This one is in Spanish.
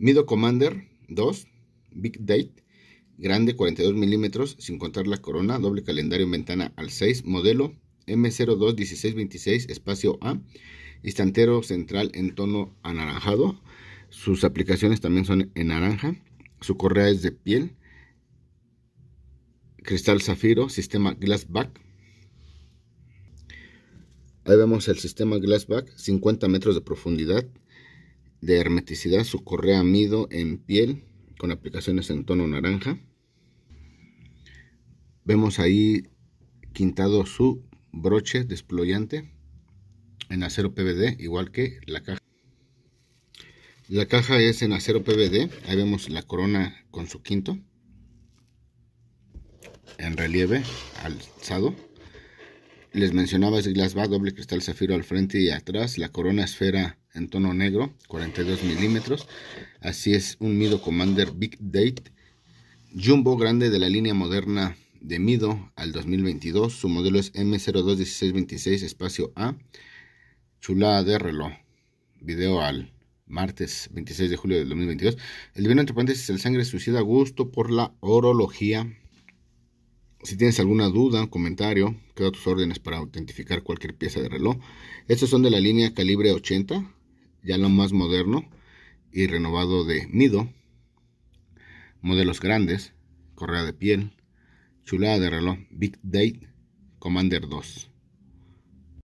Mido Commander 2, Big Date, grande 42 milímetros, sin contar la corona, doble calendario ventana al 6, modelo M021626, espacio A, instantero central en tono anaranjado. Sus aplicaciones también son en naranja. Su correa es de piel, cristal zafiro, sistema glassback. Ahí vemos el sistema glassback, 50 metros de profundidad, de hermeticidad, su correa mido en piel con aplicaciones en tono naranja. Vemos ahí quintado su broche desployante en acero PVD, igual que la caja. La caja es en acero PVD, ahí vemos la corona con su quinto en relieve alzado. Les mencionaba es glass doble cristal zafiro al frente y atrás, la corona esfera en tono negro, 42 milímetros. Así es un Mido Commander Big Date, jumbo grande de la línea moderna de Mido al 2022. Su modelo es M021626 espacio A. Chulada de reloj. Video al martes 26 de julio del 2022. El divino entre paréntesis, el sangre suicida gusto por la orología. Si tienes alguna duda, comentario, quedo a tus órdenes para autentificar cualquier pieza de reloj. Estos son de la línea calibre 80, ya lo más moderno y renovado de Mido, modelos grandes, correa de piel, chulada de reloj Big Date Commander 2.